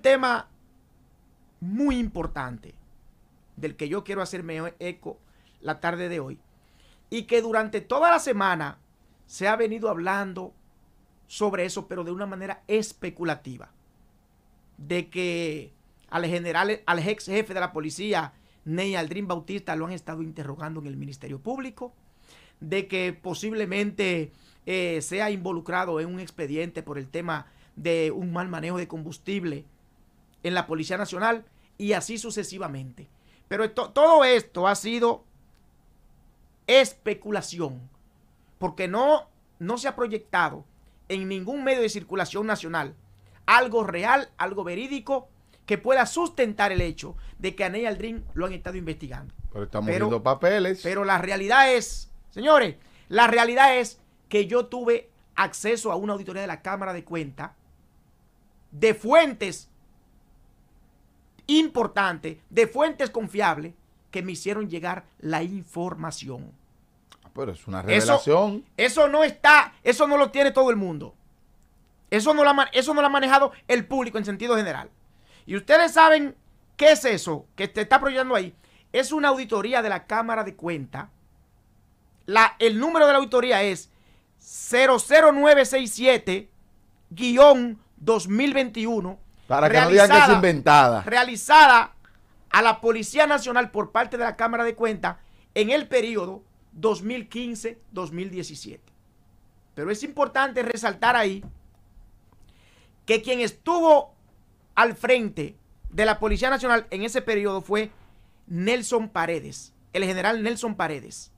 tema muy importante del que yo quiero hacerme eco la tarde de hoy y que durante toda la semana se ha venido hablando sobre eso, pero de una manera especulativa. De que al general, al ex jefe de la policía, Ney Aldrin Bautista, lo han estado interrogando en el Ministerio Público, de que posiblemente eh, sea involucrado en un expediente por el tema de un mal manejo de combustible en la Policía Nacional y así sucesivamente. Pero todo esto ha sido especulación, porque no, no se ha proyectado en ningún medio de circulación nacional algo real, algo verídico que pueda sustentar el hecho de que a Ney Aldrin lo han estado investigando. Pero estamos viendo papeles. Pero la realidad es, señores, la realidad es que yo tuve acceso a una auditoría de la Cámara de Cuentas de fuentes importante de fuentes confiables que me hicieron llegar la información. Ah, pero es una revelación. Eso, no está, eso no lo tiene todo el mundo. Eso no, eso no lo ha manejado el público en sentido general. Y ustedes saben qué es eso que te está proyectando ahí. Es una auditoría de la Cámara de Cuentas. el número de la auditoría es 00967-2021 para que no digan que es inventada. Realizada a la Policía Nacional por parte de la Cámara de Cuentas en el periodo 2015-2017. Pero es importante resaltar ahí que quien estuvo al frente de la Policía Nacional en ese periodo fue Nelson Paredes, el general Nelson Paredes.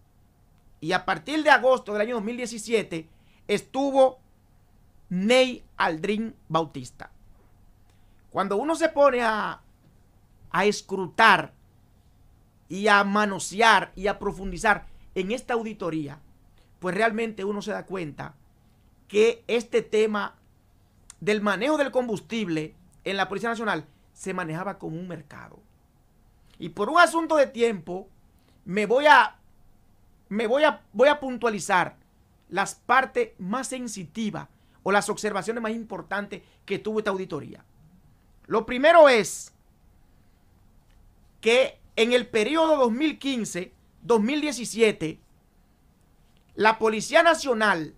Y a partir de agosto del año 2017 estuvo Ney Aldrin Bautista. Cuando uno se pone a, escrutar y a manosear y a profundizar en esta auditoría, pues realmente uno se da cuenta que este tema del manejo del combustible en la Policía Nacional se manejaba como un mercado. Y por un asunto de tiempo, me voy a, me voy a, voy a puntualizar las partes más sensitivas o las observaciones más importantes que tuvo esta auditoría. Lo primero es que en el periodo 2015-2017, la Policía Nacional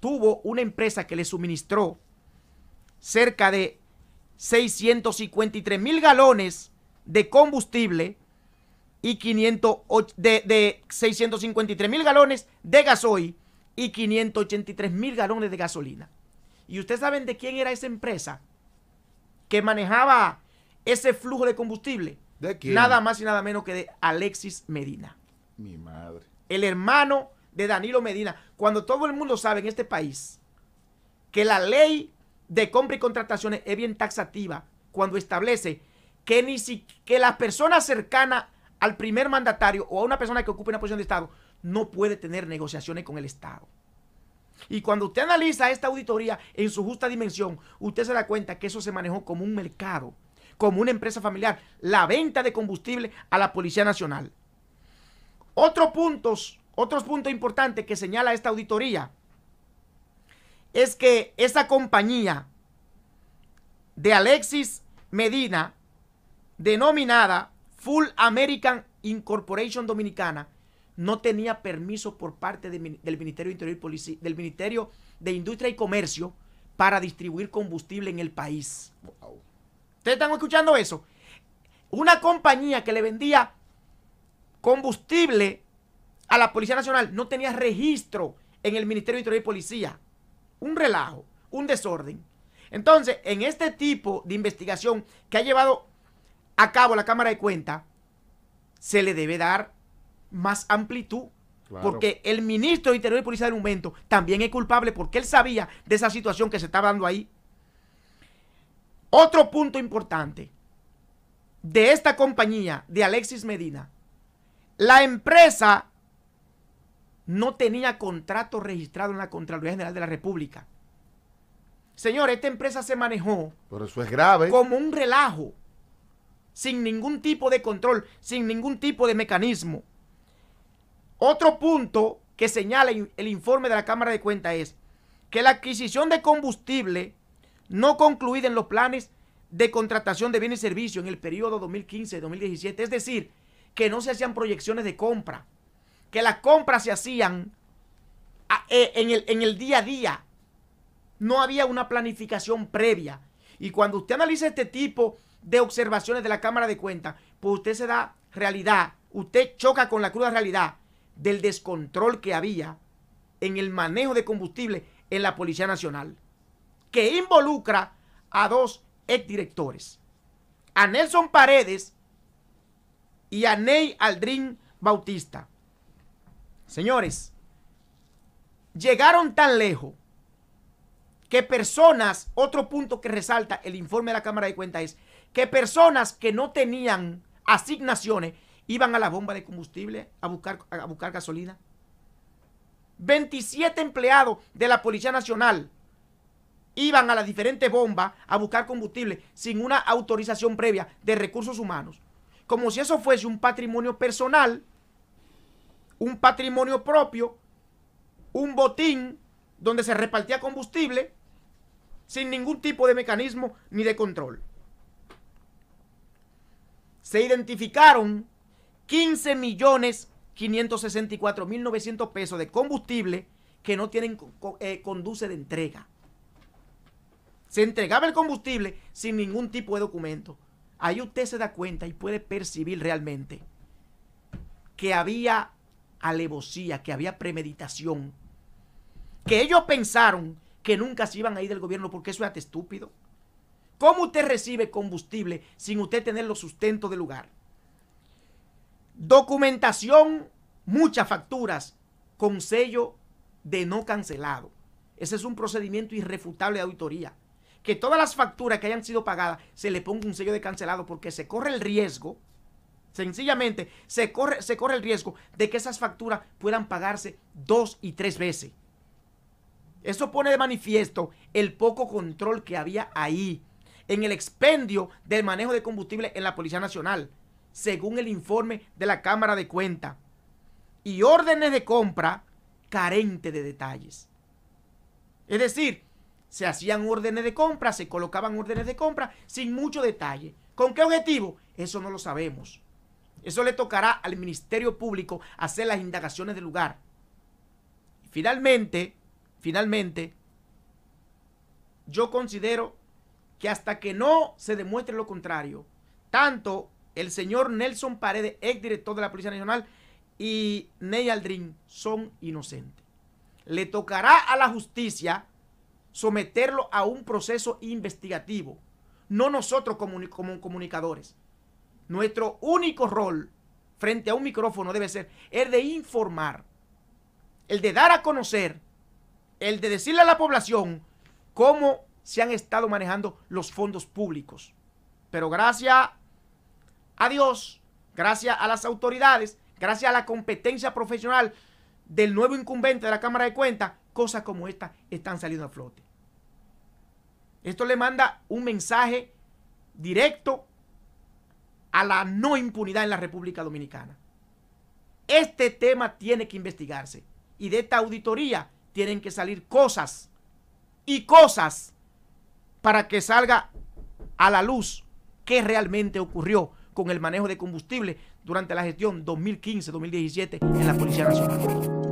tuvo una empresa que le suministró cerca de 653 mil galones de combustible y 500, de 653 mil galones de gasoil y 583 mil galones de gasolina. ¿Y ustedes saben de quién era esa empresa que manejaba ese flujo de combustible? ¿De quién? Nada más y nada menos que de Alexis Medina. Mi madre. El hermano de Danilo Medina. Cuando todo el mundo sabe en este país que la ley de compra y contrataciones es bien taxativa cuando establece que, ni siquiera que persona persona al primer mandatario o a una persona que ocupe una posición de Estado no puede tener negociaciones con el Estado. Y cuando usted analiza esta auditoría en su justa dimensión, usted se da cuenta que eso se manejó como un mercado, como una empresa familiar, la venta de combustible a la Policía Nacional. Otro puntos, otros puntos importante que señala esta auditoría es que esa compañía de Alexis Medina, denominada Full American Incorporation Dominicana, no tenía permiso por parte del Ministerio de Interior del Ministerio de Industria y Comercio para distribuir combustible en el país. ¿Ustedes están escuchando eso? Una compañía que le vendía combustible a la Policía Nacional no tenía registro en el Ministerio de Interior y Policía. Un relajo, un desorden. Entonces, en este tipo de investigación que ha llevado a cabo la Cámara de Cuentas, se le debe dar más amplitud. Porque el ministro de Interior y Policía del momento también es culpable porque él sabía de esa situación que se estaba dando ahí. Otro punto importante de esta compañía de Alexis Medina, la empresa no tenía contrato registrado en la Contraloría General de la República. Señor, esta empresa se manejó. eso es grave. Como un relajo. Sin ningún tipo de control, sin ningún tipo de mecanismo. Otro punto que señala el informe de la Cámara de Cuentas es que la adquisición de combustible no concluida en los planes de contratación de bienes y servicios en el periodo 2015-2017, es decir, que no se hacían proyecciones de compra, que las compras se hacían eh, en el, día a día, no había una planificación previa. Y cuando usted analiza este tipo de observaciones de la Cámara de Cuentas, pues usted se da realidad, usted choca con la cruda realidad del descontrol que había en el manejo de combustible en la Policía Nacional, que involucra a dos exdirectores, a Nelson Paredes y a Ney Aldrin Bautista. Señores, llegaron tan lejos que personas, otro punto que resalta el informe de la Cámara de Cuentas es que personas que no tenían asignaciones iban a la bomba de combustible a buscar, a buscar gasolina. 27 empleados de la Policía Nacional iban a las diferentes bombas a buscar combustible sin una autorización previa de recursos humanos. Como si eso fuese un patrimonio personal, un patrimonio propio, un botín donde se repartía combustible sin ningún tipo de mecanismo ni de control. Se identificaron 15 millones 564 mil 900 pesos de combustible que no tienen eh, conduce de entrega. Se entregaba el combustible sin ningún tipo de documento. Ahí usted se da cuenta y puede percibir realmente que había alevosía, que había premeditación, que ellos pensaron que nunca se iban a ir del gobierno porque eso es estúpido. ¿Cómo usted recibe combustible sin usted tener los sustentos del lugar? Documentación, muchas facturas con sello de no cancelado. Ese es un procedimiento irrefutable de auditoría. Que todas las facturas que hayan sido pagadas se le ponga un sello de cancelado porque se corre el riesgo, sencillamente, se corre, se corre el riesgo de que esas facturas puedan pagarse dos y tres veces. Eso pone de manifiesto el poco control que había ahí en el expendio del manejo de combustible en la Policía Nacional según el informe de la Cámara de cuenta y órdenes de compra carente de detalles. Es decir, se hacían órdenes de compra, se colocaban órdenes de compra sin mucho detalle. ¿Con qué objetivo? Eso no lo sabemos. Eso le tocará al Ministerio Público hacer las indagaciones del lugar. Finalmente, finalmente, yo considero que hasta que no se demuestre lo contrario, tanto el señor Nelson Paredes, exdirector de la Policía Nacional, y Ney Aldrin son inocentes. Le tocará a la justicia someterlo a un proceso investigativo, no nosotros como, como comunicadores. Nuestro único rol frente a un micrófono debe ser el de informar, el de dar a conocer, el de decirle a la población cómo se han estado manejando los fondos públicos. Pero gracias Adiós, gracias a las autoridades, gracias a la competencia profesional del nuevo incumbente de la Cámara de Cuentas, cosas como esta están saliendo a flote. Esto le manda un mensaje directo a la no impunidad en la República Dominicana. Este tema tiene que investigarse y de esta auditoría tienen que salir cosas y cosas para que salga a la luz qué realmente ocurrió con el manejo de combustible durante la gestión 2015-2017 en la Policía Nacional.